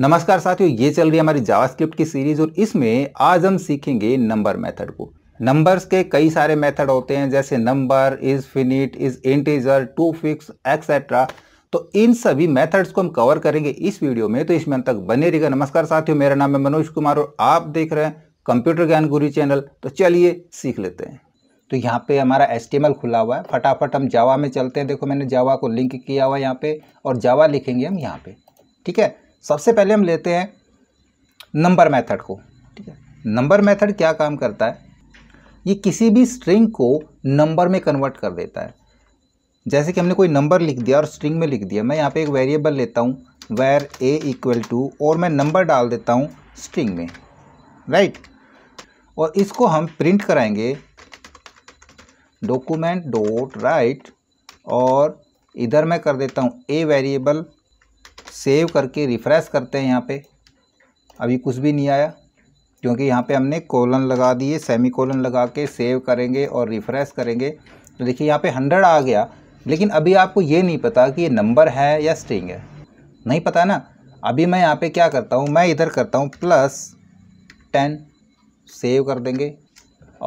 नमस्कार साथियों ये चल रही है हमारी जावास्क्रिप्ट की सीरीज और इसमें आज हम सीखेंगे नंबर मेथड को नंबर्स के कई सारे मेथड होते हैं जैसे number is finite is integer to fix etcetera तो इन सभी मेथड्स को हम कवर करेंगे इस वीडियो में तो इसमें अंत तक बने रहेगा नमस्कार साथियों मेरा नाम है मनोज कुमार और आप देख रहे हैं कंप्यूटर ज्ञान गुरु चैनल तो चलिए सीख लेते हैं तो यहाँ पे हमारा एस खुला हुआ है फटाफट हम जावा में चलते हैं देखो मैंने जावा को लिंक किया हुआ है यहाँ पे और जावा लिखेंगे हम यहाँ पे ठीक है सबसे पहले हम लेते हैं नंबर मेथड को ठीक है नंबर मेथड क्या काम करता है ये किसी भी स्ट्रिंग को नंबर में कन्वर्ट कर देता है जैसे कि हमने कोई नंबर लिख दिया और स्ट्रिंग में लिख दिया मैं यहाँ पे एक वेरिएबल लेता हूँ वेर ए इक्वल टू और मैं नंबर डाल देता हूँ स्ट्रिंग में राइट और इसको हम प्रिंट कराएंगे डॉक्यूमेंट डॉट राइट और इधर मैं कर देता हूँ ए वेरिएबल सेव करके रिफ़्रेश करते हैं यहाँ पे अभी कुछ भी नहीं आया क्योंकि यहाँ पे हमने कोलन लगा दिए सेमी कोलन लगा के सेव करेंगे और रिफ़्रेश करेंगे तो देखिए यहाँ पे हंड्रेड आ गया लेकिन अभी आपको ये नहीं पता कि ये नंबर है या स्ट्रिंग है नहीं पता ना अभी मैं यहाँ पे क्या करता हूँ मैं इधर करता हूँ प्लस टेन सेव कर देंगे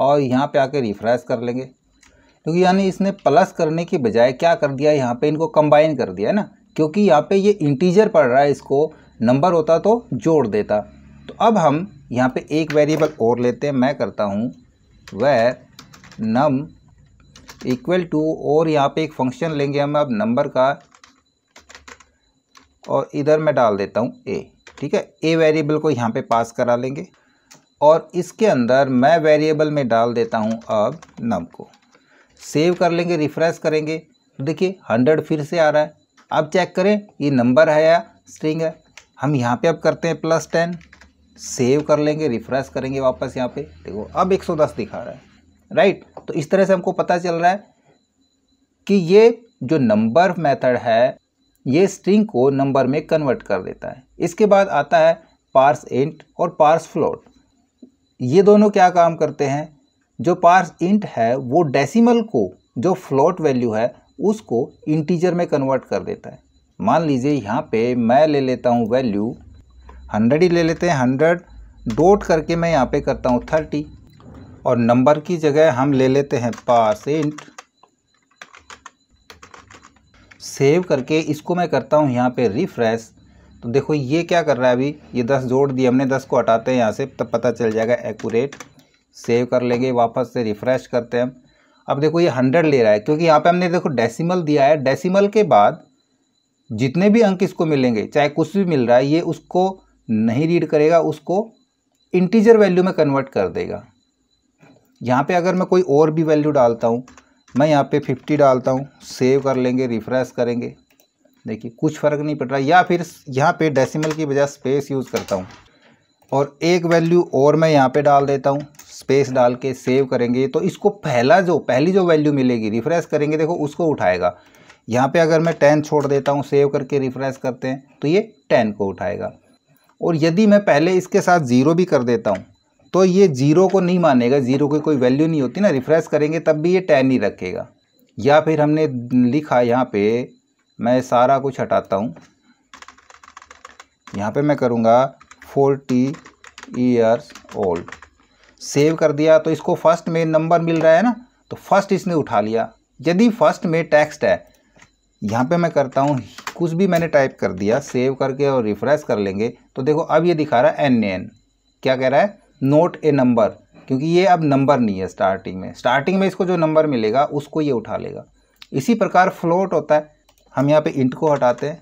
और यहाँ पर आके रिफ़्रेश कर लेंगे क्योंकि तो यानी इसने प्लस करने की बजाय क्या कर दिया यहाँ पर इनको कम्बाइन कर दिया ना क्योंकि यहाँ पे ये इंटीजर पड़ रहा है इसको नंबर होता तो जोड़ देता तो अब हम यहाँ पे एक वेरिएबल और लेते हैं मैं करता हूँ वह नम इक्वल टू और यहाँ पे एक फंक्शन लेंगे हम अब नंबर का और इधर मैं डाल देता हूँ ए ठीक है ए वेरिएबल को यहाँ पे पास करा लेंगे और इसके अंदर मैं वेरिएबल में डाल देता हूँ अब नम को सेव कर लेंगे रिफ़्रेश करेंगे तो देखिए हंड्रेड फिर से आ रहा है अब चेक करें ये नंबर है या स्ट्रिंग है हम यहाँ पे अब करते हैं प्लस टेन सेव कर लेंगे रिफ्रेश करेंगे वापस यहाँ पे देखो अब 110 दिखा रहा है राइट तो इस तरह से हमको पता चल रहा है कि ये जो नंबर मेथड है ये स्ट्रिंग को नंबर में कन्वर्ट कर देता है इसके बाद आता है पार्स इंट और पार्स फ्लोट ये दोनों क्या काम करते हैं जो पार्स इंट है वो डेसिमल को जो फ्लोट वैल्यू है उसको इंटीजर में कन्वर्ट कर देता है मान लीजिए यहाँ पे मैं ले लेता हूँ वैल्यू हंड्रेड ही ले लेते हैं हंड्रेड डोट करके मैं यहाँ पे करता हूँ थर्टी और नंबर की जगह हम ले लेते हैं पास इंट सेव करके इसको मैं करता हूँ यहाँ पे रिफ्रेश तो देखो ये क्या कर रहा है अभी ये दस जोड़ दिए हमने दस को हटाते हैं यहाँ से तब पता चल जाएगा एकूरेट सेव कर लेंगे वापस से रिफ़्रेश करते हैं अब देखो ये हंड्रेड ले रहा है क्योंकि यहाँ पे हमने देखो डेसिमल दिया है डेसिमल के बाद जितने भी अंक इसको मिलेंगे चाहे कुछ भी मिल रहा है ये उसको नहीं रीड करेगा उसको इंटीजर वैल्यू में कन्वर्ट कर देगा यहाँ पे अगर मैं कोई और भी वैल्यू डालता हूँ मैं यहाँ पे फिफ्टी डालता हूँ सेव कर लेंगे रिफ्रेश करेंगे देखिए कुछ फ़र्क नहीं पड़ रहा या फिर यहाँ पे डेसिमल की बजाय स्पेस यूज़ करता हूँ और एक वैल्यू और मैं यहाँ पे डाल देता हूँ स्पेस डाल के सेव करेंगे तो इसको पहला जो पहली जो वैल्यू मिलेगी रिफ्रेश करेंगे देखो उसको उठाएगा यहाँ पे अगर मैं टेन छोड़ देता हूँ सेव करके रिफ्रेश करते हैं तो ये टेन को उठाएगा और यदि मैं पहले इसके साथ ज़ीरो भी कर देता हूँ तो ये जीरो को नहीं मानेगा जीरो की कोई वैल्यू नहीं होती ना रिफ्रेश करेंगे तब भी ये टेन ही रखेगा या फिर हमने लिखा यहाँ पे मैं सारा कुछ हटाता हूँ यहाँ पे मैं करूँगा फोर्टी ईयर्स ओल्ड सेव कर दिया तो इसको फर्स्ट में नंबर मिल रहा है ना तो फर्स्ट इसने उठा लिया यदि फर्स्ट में टेक्स्ट है यहाँ पे मैं करता हूँ कुछ भी मैंने टाइप कर दिया सेव करके और रिफ्रेश कर लेंगे तो देखो अब ये दिखा रहा है एन एन क्या कह रहा है नोट ए नंबर क्योंकि ये अब नंबर नहीं है स्टार्टिंग में स्टार्टिंग में इसको जो नंबर मिलेगा उसको ये उठा लेगा इसी प्रकार फ्लोट होता है हम यहाँ पे इंट को हटाते हैं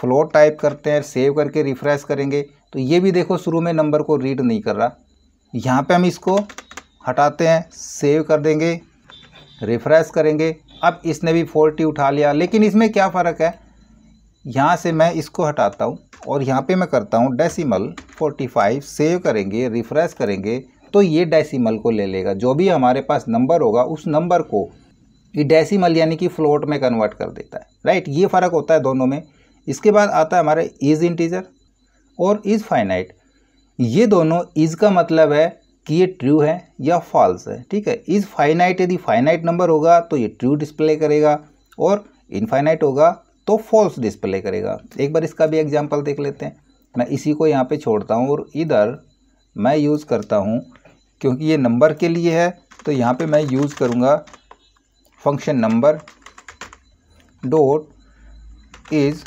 फ्लोट टाइप करते हैं सेव करके रिफ्रेश करेंगे तो ये भी देखो शुरू में नंबर को रीड नहीं कर रहा यहाँ पे हम इसको हटाते हैं सेव कर देंगे रिफ्रेश करेंगे अब इसने भी फोर्टी उठा लिया लेकिन इसमें क्या फ़र्क है यहाँ से मैं इसको हटाता हूँ और यहाँ पे मैं करता हूँ डेसिमल फोर्टी फाइव सेव करेंगे रिफ्रेश करेंगे तो ये डेसिमल को ले लेगा जो भी हमारे पास नंबर होगा उस नंबर को ये डेसिमल यानी कि फ्लोट में कन्वर्ट कर देता है राइट ये फ़र्क होता है दोनों में इसके बाद आता है हमारे इज़ इंटीजर और इज़ फाइनाइट ये दोनों इज का मतलब है कि ये ट्रू है या फॉल्स है ठीक है इज फाइनाइट यदि फाइनाइट नंबर होगा तो ये ट्रू डिस्प्ले करेगा और इनफाइनाइट होगा तो फॉल्स डिस्प्ले करेगा एक बार इसका भी एग्जाम्पल देख लेते हैं मैं इसी को यहाँ पे छोड़ता हूँ और इधर मैं यूज़ करता हूँ क्योंकि ये नंबर के लिए है तो यहाँ पे मैं यूज़ करूँगा function number dot is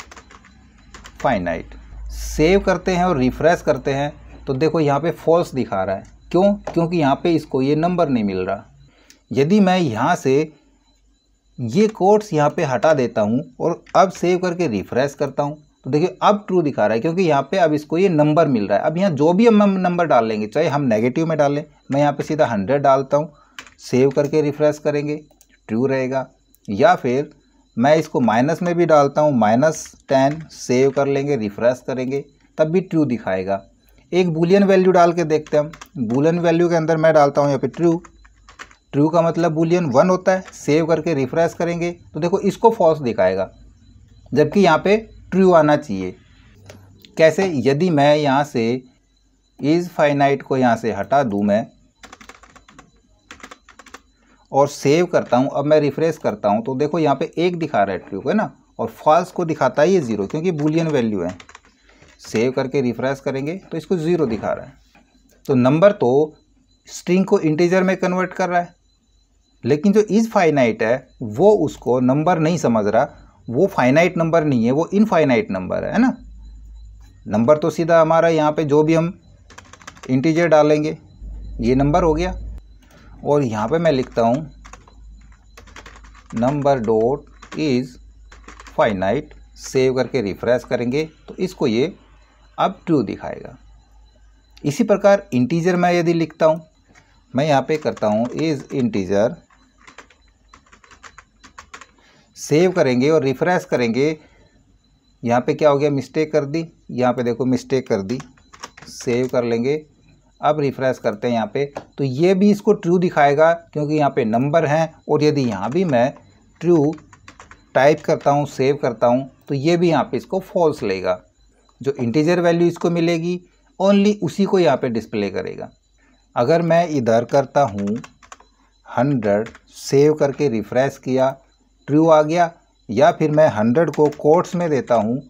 finite save करते हैं और रिफ्रेश करते हैं तो देखो यहाँ पे फॉल्स दिखा रहा है क्यों क्योंकि यहाँ पे इसको ये नंबर नहीं मिल रहा यदि मैं यहाँ से ये कोड्स यहाँ पे हटा देता हूँ और अब सेव करके रिफ्रेश करता हूँ तो देखिए अब ट्रू दिखा रहा है क्योंकि यहाँ पे अब इसको ये नंबर मिल रहा है अब यहाँ जो भी हम नंबर डाल लेंगे चाहे हम नेगेटिव में डालें मैं यहाँ पे सीधा हंड्रेड डालता हूँ सेव करके रिफ्रेश करेंगे ट्रू रहेगा या फिर मैं इसको माइनस में भी डालता हूँ माइनस टेन सेव कर लेंगे रिफ्रेश करेंगे तब भी ट्रू दिखाएगा एक बुलियन वैल्यू डाल के देखते हैं हम बुलियन वैल्यू के अंदर मैं डालता हूँ यहाँ पे ट्रू ट्रू का मतलब बुलियन वन होता है सेव करके रिफ्रेश करेंगे तो देखो इसको फॉल्स दिखाएगा जबकि यहाँ पे ट्रू आना चाहिए कैसे यदि मैं यहाँ से इज़ फाइनाइट को यहाँ से हटा दूँ मैं और सेव करता हूँ अब मैं रिफ्रेश करता हूँ तो देखो यहाँ पे एक दिखा रहा है ट्रू है ना और फॉल्स को दिखाता है ये ज़ीरो क्योंकि बुलियन वैल्यू है सेव करके रिफ्रेश करेंगे तो इसको ज़ीरो दिखा रहा है तो नंबर तो स्ट्रिंग को इंटीजर में कन्वर्ट कर रहा है लेकिन जो इज़ फाइनाइट है वो उसको नंबर नहीं समझ रहा वो फाइनाइट नंबर नहीं है वो इनफाइनाइट नंबर है ना नंबर तो सीधा हमारा यहाँ पे जो भी हम इंटीजर डालेंगे ये नंबर हो गया और यहाँ पे मैं लिखता हूँ number dot is finite save करके रिफ्रेश करेंगे तो इसको ये अब ट्रू दिखाएगा इसी प्रकार इंटीजर मैं यदि लिखता हूँ मैं यहाँ पे करता हूँ इज इंटीजर सेव करेंगे और रिफ्रेश करेंगे यहाँ पे क्या हो गया मिस्टेक कर दी यहाँ पे देखो मिस्टेक कर दी सेव कर लेंगे अब रिफ्रेश करते हैं यहाँ पे तो ये भी इसको ट्रू दिखाएगा क्योंकि यहाँ पे नंबर हैं और यदि यहाँ भी मैं ट्रू टाइप करता हूँ सेव करता हूँ तो ये भी यहाँ पे इसको फॉल्स लेगा जो इंटीजर वैल्यू इसको मिलेगी ओनली उसी को यहाँ पे डिस्प्ले करेगा अगर मैं इधर करता हूँ हंड्रेड सेव करके रिफ़्रेश किया ट्रू आ गया या फिर मैं हंड्रेड को कोट्स में देता हूँ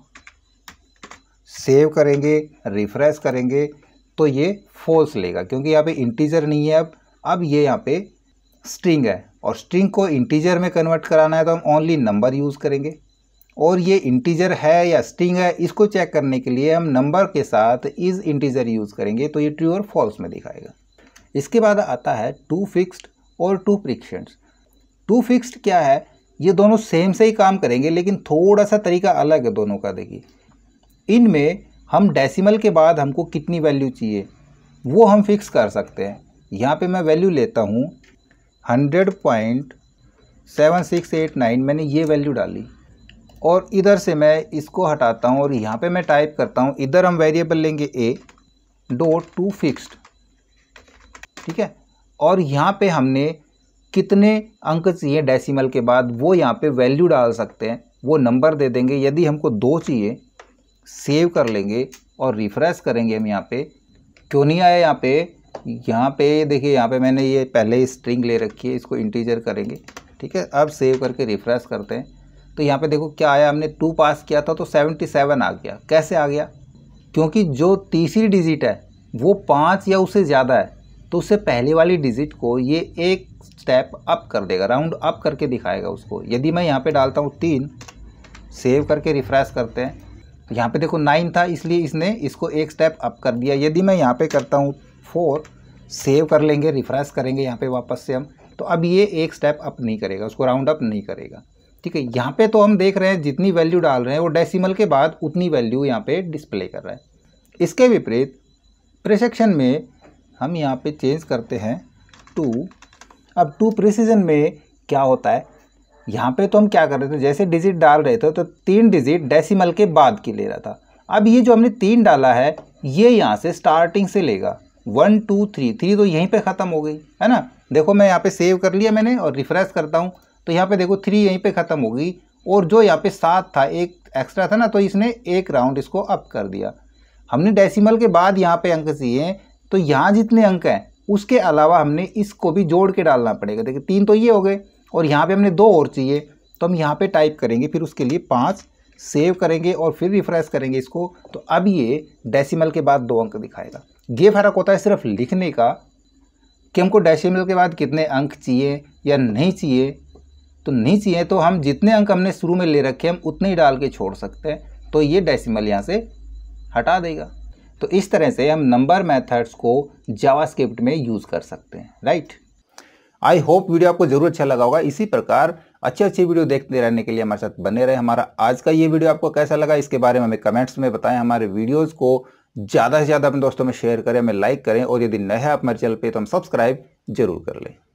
सेव करेंगे रिफ़्रेश करेंगे तो ये फॉल्स लेगा क्योंकि यहाँ पे इंटीजर नहीं है अब अब ये यहाँ पे स्ट्रिंग है और स्ट्रिंग को इंटीजर में कन्वर्ट कराना है तो हम ओनली नंबर यूज़ करेंगे और ये इंटीजर है या स्ट्रिंग है इसको चेक करने के लिए हम नंबर के साथ इज़ इंटीजर यूज़ करेंगे तो ये ट्रू और फॉल्स में दिखाएगा इसके बाद आता है टू फिक्स्ड और टू प्रिक्शंस टू फिक्स्ड क्या है ये दोनों सेम से ही काम करेंगे लेकिन थोड़ा सा तरीका अलग है दोनों का देखिए इनमें हम डेसिमल के बाद हमको कितनी वैल्यू चाहिए वो हम फिक्स कर सकते हैं यहाँ पर मैं वैल्यू लेता हूँ hundred point seven six eight nine मैंने ये वैल्यू डाली और इधर से मैं इसको हटाता हूँ और यहाँ पे मैं टाइप करता हूँ इधर हम वेरिएबल लेंगे ए डो टू फिक्स्ड ठीक है और यहाँ पे हमने कितने अंक चाहिए डेसिमल के बाद वो यहाँ पे वैल्यू डाल सकते हैं वो नंबर दे देंगे यदि हमको दो चाहिए सेव कर लेंगे और रिफ्रेश करेंगे हम यहाँ पे क्यों नहीं आया यहाँ पे यहाँ पे देखिए यहाँ पे मैंने ये पहले स्ट्रिंग ले रखी है इसको इंटीजर करेंगे ठीक है अब सेव करके रिफ्रेश करते हैं तो यहाँ पे देखो क्या आया हमने टू पास किया था तो सेवेंटी सेवन आ गया कैसे आ गया क्योंकि जो तीसरी डिजिट है वो पाँच या उससे ज़्यादा है तो उससे पहले वाली डिजिट को ये एक स्टेप अप कर देगा राउंड अप करके दिखाएगा उसको यदि मैं यहाँ पे डालता हूँ तीन सेव करके रिफ़्रेश करते हैं तो यहाँ पे देखो नाइन था इसलिए इसने इसको एक स्टेप अप कर दिया यदि मैं यहाँ पे करता हूँ फोर सेव कर लेंगे रिफ़्रेश करेंगे यहाँ पे वापस से हम तो अब ये एक स्टेप अप नहीं करेगा उसको राउंड अप नहीं करेगा ठीक है यहाँ पे तो हम देख रहे हैं जितनी वैल्यू डाल रहे हैं वो डेसिमल के बाद उतनी वैल्यू यहाँ पे डिस्प्ले कर रहा है इसके विपरीत प्रिसेक्शन में हम यहाँ पे चेंज करते हैं टू अब टू प्रिसीजन में क्या होता है यहाँ पे तो हम क्या कर रहे थे जैसे डिजिट डाल रहे थे तो तीन डिजिट डेसीमल के बाद की ले रहा था अब ये जो हमने तीन डाला है ये यहाँ से स्टार्टिंग से लेगा वन टू थ्री थ्री तो यहीं पर ख़त्म हो गई है ना देखो मैं यहाँ पर सेव कर लिया मैंने और रिफ़्रेश करता हूँ तो यहाँ पे देखो थ्री यहीं पे ख़त्म होगी और जो यहाँ पे सात था एक एक्स्ट्रा था ना तो इसने एक राउंड इसको अप कर दिया हमने डेसिमल के बाद यहाँ पे अंक चाहिए तो यहाँ जितने अंक हैं उसके अलावा हमने इसको भी जोड़ के डालना पड़ेगा देखिए तीन तो ये हो गए और यहाँ पर हमने दो और चाहिए तो हम यहाँ पर टाइप करेंगे फिर उसके लिए पाँच सेव करेंगे और फिर रिफ्रेश करेंगे इसको तो अब ये डेसिमल के बाद दो अंक दिखाएगा ये फ़र्क होता है सिर्फ लिखने का कि हमको डेसिमल के बाद कितने अंक चाहिए या नहीं चाहिए तो नहीं चाहिए तो हम जितने अंक हमने शुरू में ले रखे हम उतने ही डाल के छोड़ सकते हैं तो ये डेसिमल यहाँ से हटा देगा तो इस तरह से हम नंबर मेथड्स को जावास्क्रिप्ट में यूज़ कर सकते हैं राइट आई होप वीडियो आपको जरूर अच्छा लगा होगा इसी प्रकार अच्छे अच्छे वीडियो देखते रहने के लिए हमारे साथ बने रहे हमारा आज का ये वीडियो आपको कैसा लगा इसके बारे में हमें कमेंट्स में बताएं हमारे वीडियोज़ को ज़्यादा से ज़्यादा अपने दोस्तों में शेयर करें हमें लाइक करें और यदि नया आप हमारे चैनल पर तो हम सब्सक्राइब जरूर कर लें